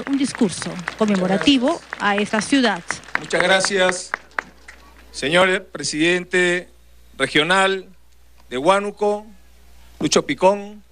un discurso conmemorativo a esta ciudad. Muchas gracias, señor presidente regional de Huánuco, Lucho Picón,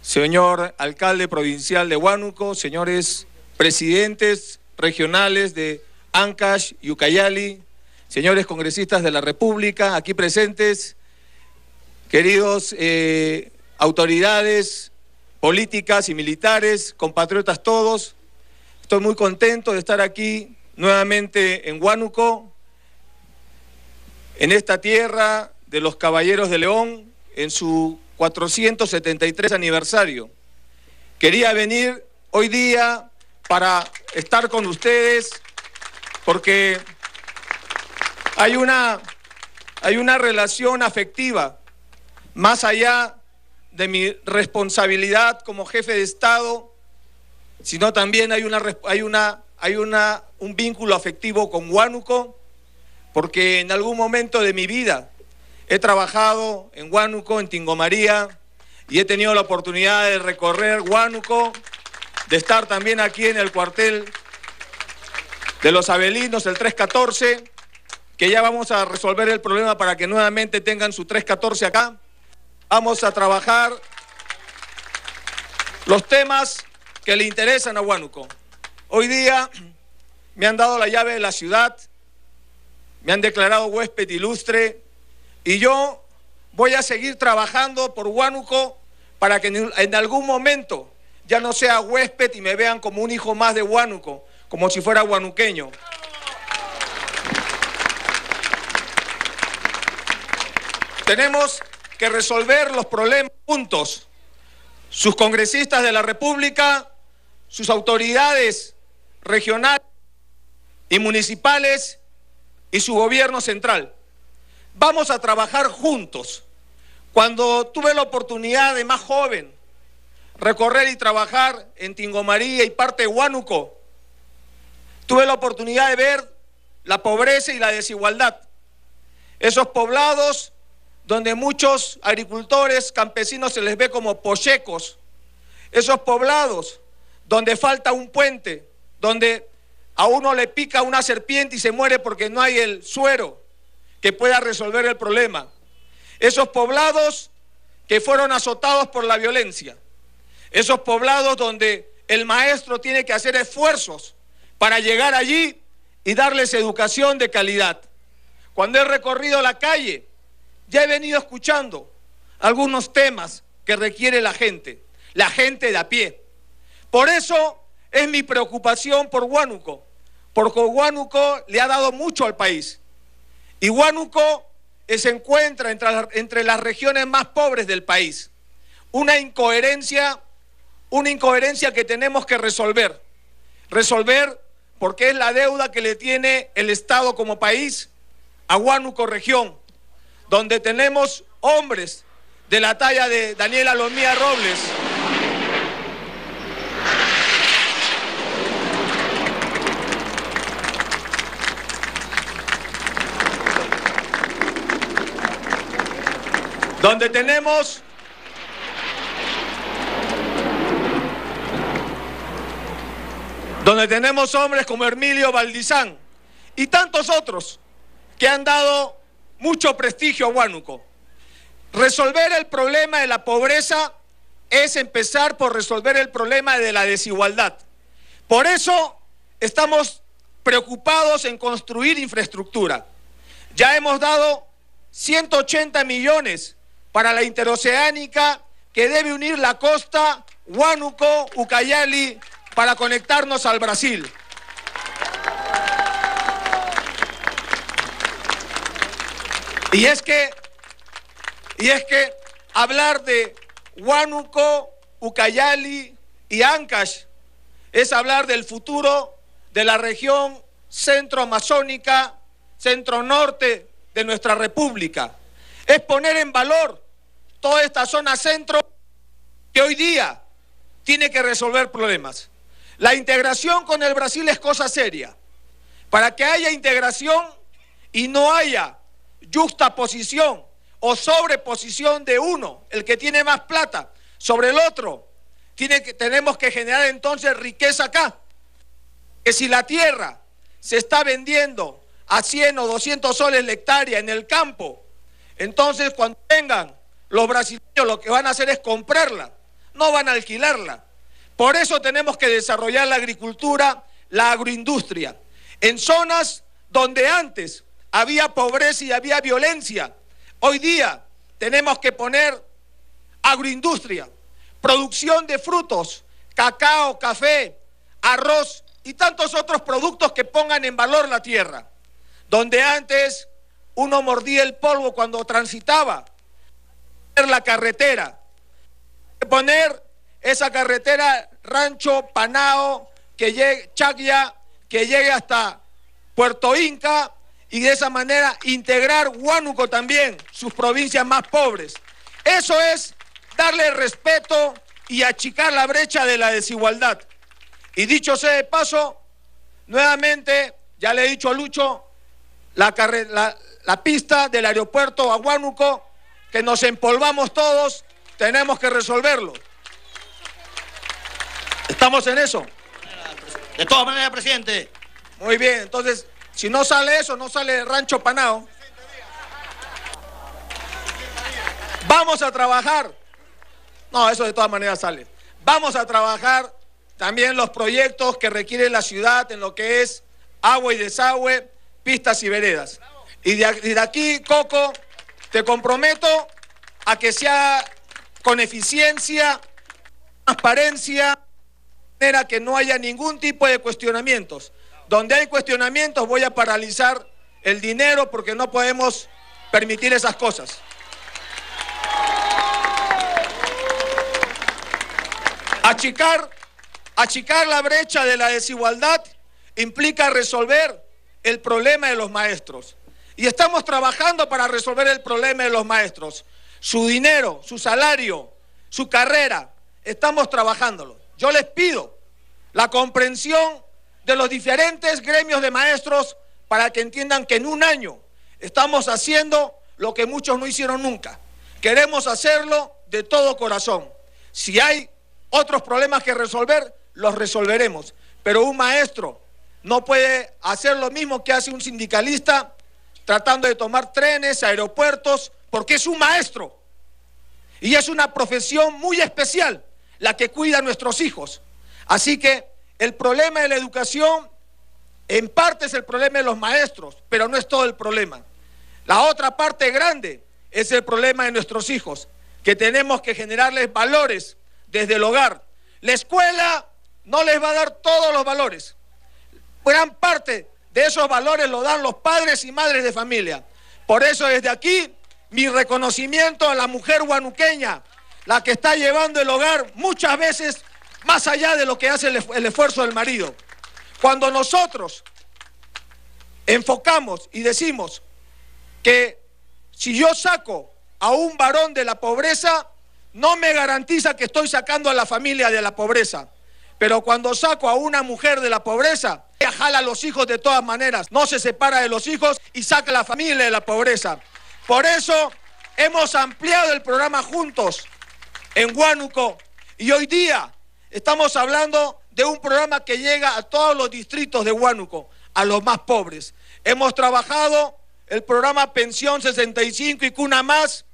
señor alcalde provincial de Huánuco, señores presidentes regionales de Ancash y Ucayali, señores congresistas de la República aquí presentes, queridos eh, autoridades políticas y militares, compatriotas todos. Estoy muy contento de estar aquí nuevamente en Huánuco, en esta tierra de los Caballeros de León, en su 473 aniversario. Quería venir hoy día para estar con ustedes porque hay una, hay una relación afectiva más allá de mi responsabilidad como jefe de Estado, sino también hay, una, hay, una, hay una, un vínculo afectivo con Huánuco, porque en algún momento de mi vida he trabajado en Huánuco, en Tingomaría, y he tenido la oportunidad de recorrer Huánuco, de estar también aquí en el cuartel de los Abelinos, el 314, que ya vamos a resolver el problema para que nuevamente tengan su 314 acá. Vamos a trabajar los temas que le interesan a Huánuco. Hoy día me han dado la llave de la ciudad, me han declarado huésped ilustre y yo voy a seguir trabajando por Huánuco para que en algún momento ya no sea huésped y me vean como un hijo más de Huánuco, como si fuera huanuqueño. Tenemos resolver los problemas juntos, sus congresistas de la República, sus autoridades regionales y municipales y su gobierno central. Vamos a trabajar juntos. Cuando tuve la oportunidad de más joven recorrer y trabajar en María y parte de Huánuco, tuve la oportunidad de ver la pobreza y la desigualdad. Esos poblados donde muchos agricultores, campesinos se les ve como pochecos, esos poblados donde falta un puente, donde a uno le pica una serpiente y se muere porque no hay el suero que pueda resolver el problema. Esos poblados que fueron azotados por la violencia. Esos poblados donde el maestro tiene que hacer esfuerzos para llegar allí y darles educación de calidad. Cuando he recorrido la calle, ya he venido escuchando algunos temas que requiere la gente, la gente de a pie. Por eso es mi preocupación por Huánuco, porque Huánuco le ha dado mucho al país. Y Huánuco eh, se encuentra entre, las regiones más pobres del país. Una incoherencia, una incoherencia que tenemos que resolver. Resolver porque es la deuda que le tiene el Estado como país a Huánuco región donde tenemos hombres de la talla de Daniel Alomía Robles. Donde tenemos donde tenemos hombres como Hermilio Valdizán y tantos otros que han dado mucho prestigio a Huánuco. Resolver el problema de la pobreza es empezar por resolver el problema de la desigualdad. Por eso estamos preocupados en construir infraestructura. Ya hemos dado 180 millones para la interoceánica que debe unir la costa Huánuco, Ucayali, para conectarnos al Brasil. Y es que, y es que hablar de Huánuco, Ucayali y Ancash es hablar del futuro de la región centro-amazónica, centro-norte de nuestra república. Es poner en valor toda esta zona centro que hoy día tiene que resolver problemas. La integración con el Brasil es cosa seria. Para que haya integración y no haya posición o sobreposición de uno, el que tiene más plata, sobre el otro. Tiene que, tenemos que generar entonces riqueza acá. Que si la tierra se está vendiendo a 100 o 200 soles la hectárea en el campo, entonces cuando vengan los brasileños lo que van a hacer es comprarla, no van a alquilarla. Por eso tenemos que desarrollar la agricultura, la agroindustria, en zonas donde antes había pobreza y había violencia. Hoy día tenemos que poner agroindustria, producción de frutos, cacao, café, arroz y tantos otros productos que pongan en valor la tierra. Donde antes uno mordía el polvo cuando transitaba la carretera, poner esa carretera Rancho Panao que llegue que llegue hasta Puerto Inca y de esa manera integrar Huánuco también, sus provincias más pobres. Eso es darle respeto y achicar la brecha de la desigualdad. Y dicho sea de paso, nuevamente, ya le he dicho a Lucho, la, la, pista del aeropuerto a Huánuco, que nos empolvamos todos, tenemos que resolverlo. Estamos en eso. De todas maneras, presidente. Muy bien, entonces si no sale eso, no sale rancho panao. Vamos a trabajar. No, eso de todas maneras sale. Vamos a trabajar también los proyectos que requiere la ciudad en lo que es agua y desagüe, pistas y veredas. Y de, aquí, Coco, te comprometo a que sea con eficiencia, transparencia, de manera que no haya ningún tipo de cuestionamientos. Donde hay cuestionamientos voy a paralizar el dinero porque no podemos permitir esas cosas. Achicar, achicar la brecha de la desigualdad implica resolver el problema de los maestros. Y estamos trabajando para resolver el problema de los maestros. Su dinero, su salario, su carrera, estamos trabajándolo. Yo les pido la comprensión de los diferentes gremios de maestros para que entiendan que en un año estamos haciendo lo que muchos no hicieron nunca. Queremos hacerlo de todo corazón. Si hay otros problemas que resolver, los resolveremos. Pero un maestro no puede hacer lo mismo que hace un sindicalista tratando de tomar trenes, aeropuertos, porque es un maestro. Y es una profesión muy especial la que cuida a nuestros hijos. Así que el problema de la educación en parte es el problema de los maestros, pero no es todo el problema. La otra parte grande es el problema de nuestros hijos, que tenemos que generarles valores desde el hogar. La escuela no les va a dar todos los valores. Gran parte de esos valores lo dan los padres y madres de familia. Por eso desde aquí mi reconocimiento a la mujer guanuqueña, la que está llevando el hogar muchas veces más allá de lo que hace el, esfuerzo del marido. Cuando nosotros enfocamos y decimos que si yo saco a un varón de la pobreza, no me garantiza que estoy sacando a la familia de la pobreza. Pero cuando saco a una mujer de la pobreza, ella jala a los hijos de todas maneras, no se separa de los hijos y saca a la familia de la pobreza. Por eso hemos ampliado el programa juntos en Huánuco y hoy día Estamos hablando de un programa que llega a todos los distritos de Huánuco, a los más pobres. Hemos trabajado el programa Pensión 65 y Cuna Más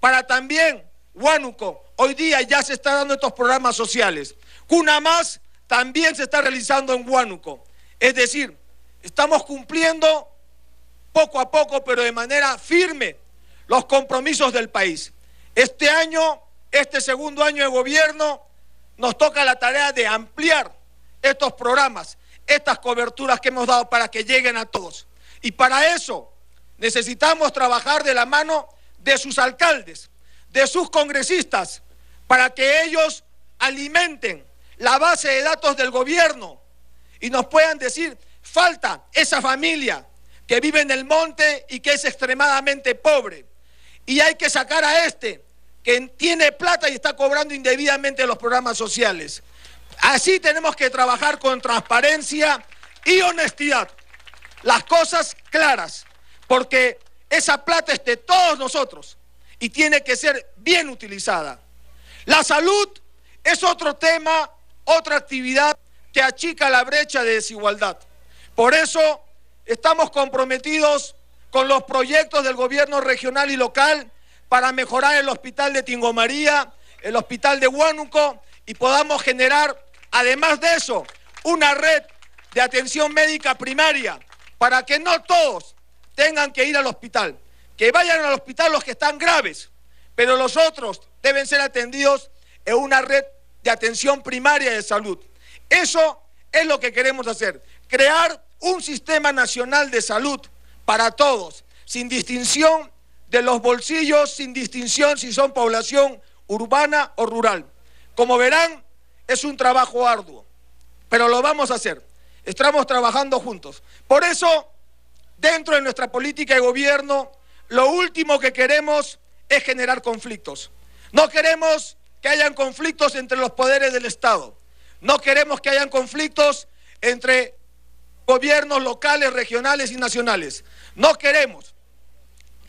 para también Huánuco. Hoy día ya se están dando estos programas sociales. Cuna Más también se está realizando en Huánuco. Es decir, estamos cumpliendo poco a poco, pero de manera firme, los compromisos del país. Este año, este segundo año de gobierno, nos toca la tarea de ampliar estos programas, estas coberturas que hemos dado para que lleguen a todos. Y para eso necesitamos trabajar de la mano de sus alcaldes, de sus congresistas, para que ellos alimenten la base de datos del gobierno y nos puedan decir, falta esa familia que vive en el monte y que es extremadamente pobre. Y hay que sacar a este que tiene plata y está cobrando indebidamente los programas sociales. Así tenemos que trabajar con transparencia y honestidad. Las cosas claras, porque esa plata es de todos nosotros y tiene que ser bien utilizada. La salud es otro tema, otra actividad que achica la brecha de desigualdad. Por eso estamos comprometidos con los proyectos del gobierno regional y local para mejorar el hospital de María, el hospital de Huánuco y podamos generar, además de eso, una red de atención médica primaria para que no todos tengan que ir al hospital. Que vayan al hospital los que están graves, pero los otros deben ser atendidos en una red de atención primaria de salud. Eso es lo que queremos hacer, crear un sistema nacional de salud para todos, sin distinción de los bolsillos sin distinción si son población urbana o rural. Como verán, es un trabajo arduo, pero lo vamos a hacer. Estamos trabajando juntos. Por eso, dentro de nuestra política de gobierno, lo último que queremos es generar conflictos. No queremos que hayan conflictos entre los poderes del Estado. No queremos que hayan conflictos entre gobiernos locales, regionales y nacionales. No queremos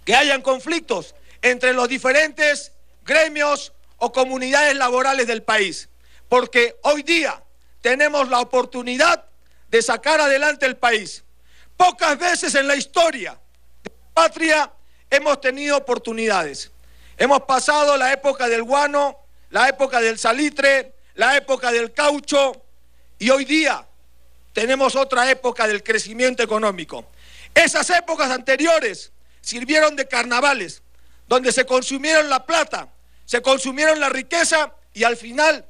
que hayan conflictos entre los diferentes gremios o comunidades laborales del país, porque hoy día tenemos la oportunidad de sacar adelante el país. Pocas veces en la historia de la patria hemos tenido oportunidades. Hemos pasado la época del guano, la época del salitre, la época del caucho y hoy día tenemos otra época del crecimiento económico. Esas épocas anteriores sirvieron de carnavales, donde se consumieron la plata, se consumieron la riqueza y al final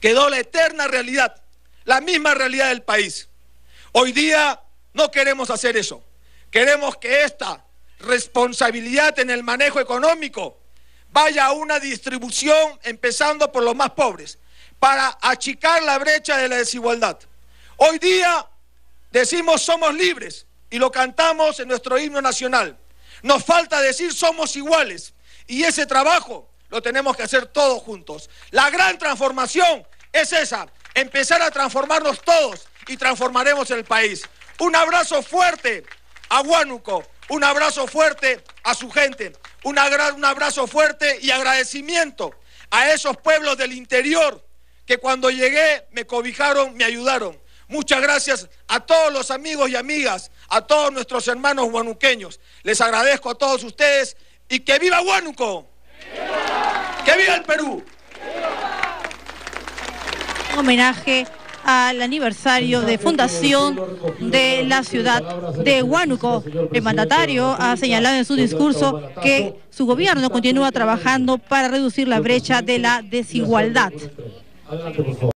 quedó la eterna realidad, la misma realidad del país. Hoy día no queremos hacer eso. Queremos que esta responsabilidad en el manejo económico vaya a una distribución empezando por los más pobres, para achicar la brecha de la desigualdad. Hoy día decimos somos libres, y lo cantamos en nuestro himno nacional. Nos falta decir somos iguales y ese trabajo lo tenemos que hacer todos juntos. La gran transformación es esa, empezar a transformarnos todos y transformaremos el país. Un abrazo fuerte a Huánuco, un abrazo fuerte a su gente, un, un abrazo fuerte y agradecimiento a esos pueblos del interior que cuando llegué me cobijaron, me ayudaron Muchas gracias a todos los amigos y amigas, a todos nuestros hermanos huanuqueños. Les agradezco a todos ustedes y que viva Huánuco. ¡Que viva el Perú! Homenaje al aniversario de fundación de la ciudad de Huánuco. El mandatario ha señalado en su discurso que su gobierno continúa trabajando para reducir la brecha de la desigualdad.